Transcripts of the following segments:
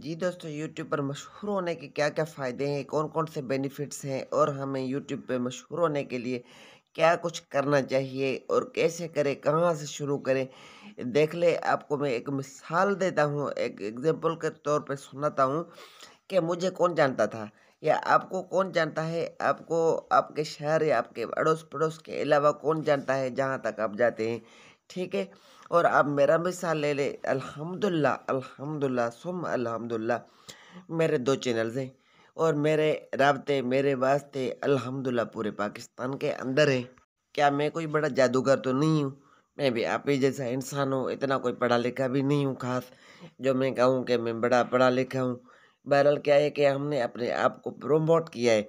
जी दोस्तों यूट्यूब पर मशहूर होने के क्या क्या फ़ायदे हैं कौन कौन से बेनिफिट्स हैं और हमें यूट्यूब पर मशहूर होने के लिए क्या कुछ करना चाहिए और कैसे करें कहाँ से शुरू करें देख ले आपको मैं एक मिसाल देता हूँ एक एग्जाम्पल के तौर पर सुनाता हूँ कि मुझे कौन जानता था या आपको कौन जानता है आपको आपके शहर या आपके अड़ोस पड़ोस के अलावा कौन जानता है जहाँ तक आप जाते हैं ठीक है और आप मेरा मिसाल ले ले अल्हम्दुलिल्लाह अल्हम्दुलिल्लाह सुम अल्हम्दुलिल्लाह मेरे दो चैनल्स हैं और मेरे रबते मेरे वास्ते अल्हम्दुलिल्लाह पूरे पाकिस्तान के अंदर है क्या मैं कोई बड़ा जादूगर तो नहीं हूँ मैं भी आप ही जैसा इंसान हूँ इतना कोई पढ़ा लिखा भी नहीं हूँ खास जो मैं कहूँ कि मैं बड़ा पढ़ा लिखा हूँ बहरहाल क्या है कि हमने अपने आप को प्रोमोट किया है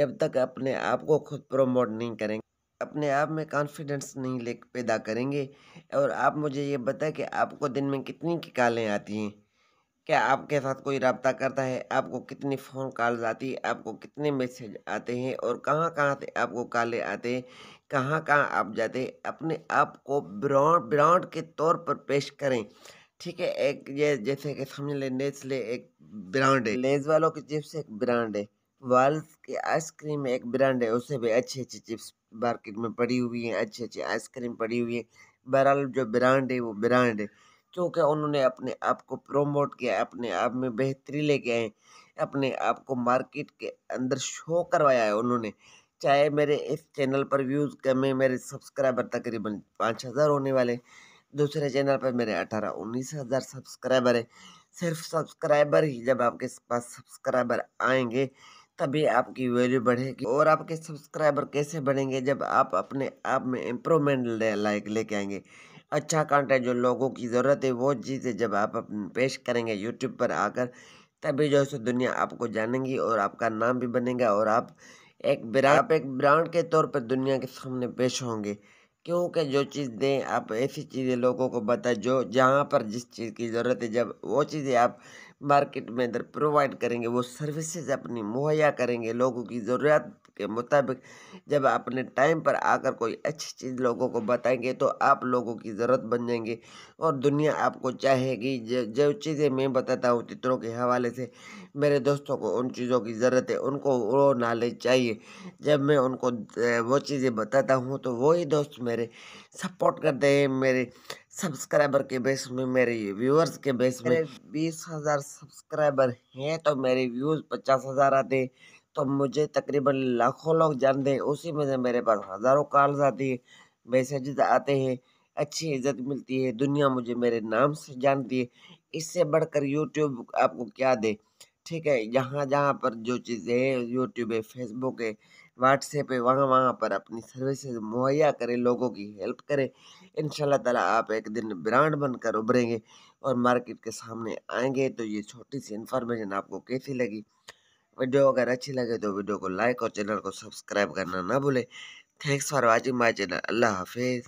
जब तक अपने आप को खुद प्रोमोट नहीं करेंगे अपने आप में कॉन्फिडेंस नहीं ले पैदा करेंगे और आप मुझे ये बताएं कि आपको दिन में कितनी की कॉलें आती हैं क्या आपके साथ कोई रबता करता है आपको कितनी फ़ोन कॉल्स आती है आपको कितने मैसेज आते हैं और कहाँ कहाँ से आपको कॉलें आते हैं कहाँ कहाँ आप जाते हैं अपने आप को ब्रांड ब्रांड के तौर पर पेश करें ठीक है एक ये जैसे कि समझ लें नेस्ले एक ब्रांड है लेस वालों की चिप्स एक ब्रांड है वाल्स की आइसक्रीम एक ब्रांड है उसे भी अच्छी अच्छी चिप्स मार्केट में पड़ी हुई हैं अच्छी अच्छी आइसक्रीम पड़ी हुई है बहरहाल जो ब्रांड है वो ब्रांड है क्योंकि उन्होंने अपने आप को प्रोमोट किया अपने आप में बेहतरी लेके आए अपने आप को मार्केट के अंदर शो करवाया है उन्होंने चाहे मेरे इस चैनल पर व्यूज़ कम है मेरे सब्सक्राइबर तकरीबन पाँच हज़ार होने वाले दूसरे चैनल पर मेरे अठारह उन्नीस हज़ार सब्सक्राइबर है सिर्फ सब्सक्राइबर ही जब आपके पास सब्सक्राइबर आएंगे तभी आपकी वैल्यू बढ़ेगी और आपके सब्सक्राइबर कैसे बढ़ेंगे जब आप अपने आप में इम्प्रूवमेंट लाइक लेके आएंगे अच्छा कंटेंट जो लोगों की ज़रूरत है वो चीज़ें जब आप पेश करेंगे यूट्यूब पर आकर तभी जो है दुनिया आपको जानेंगी और आपका नाम भी बनेगा और आप एक ब्रांड एक ब्रांड के तौर पर दुनिया के सामने पेश होंगे क्योंकि जो चीज़ दें आप ऐसी चीज़ें लोगों को बताएं जो जहाँ पर जिस चीज़ की ज़रूरत है जब वो चीज़ें आप मार्केट में अंदर प्रोवाइड करेंगे वो सर्विसेज अपनी मुहैया करेंगे लोगों की ज़रूरत के मुताबिक जब अपने टाइम पर आकर कोई अच्छी चीज़ लोगों को बताएंगे तो आप लोगों की ज़रूरत बन जाएंगे और दुनिया आपको चाहेगी जो चीज़ें मैं बताता हूँ चित्रों के हवाले से मेरे दोस्तों को उन चीज़ों की ज़रूरत है उनको वो नॉलेज चाहिए जब मैं उनको वो चीज़ें बताता हूँ तो वही दोस्त मेरे सपोर्ट करते हैं मेरे सब्सक्राइबर के बेस में मेरे व्यूअर्स के बेस में बीस हज़ार सब्सक्राइबर हैं तो मेरे व्यूज़ पचास हज़ार आते हैं तो मुझे तकरीबन लाखों लोग जानते हैं उसी में से मेरे पास हज़ारों कॉल्स आती है मैसेज आते हैं अच्छी इज्जत मिलती है दुनिया मुझे मेरे नाम से जानती है इससे बढ़कर यूट्यूब आपको क्या दे ठीक है जहाँ जहाँ पर जो चीज़ें हैं यूट्यूब है फेसबुक है व्हाट्सएप है वहाँ वहाँ पर अपनी सर्विसेज मुहैया करें लोगों की हेल्प करें इन ताला आप एक दिन ब्रांड बनकर उभरेंगे और मार्केट के सामने आएंगे तो ये छोटी सी इन्फॉर्मेशन आपको कैसी लगी वीडियो अगर अच्छी लगे तो वीडियो को लाइक और चैनल को सब्सक्राइब करना ना भूलें thanks for watching my channel अल्लाह हाफिज़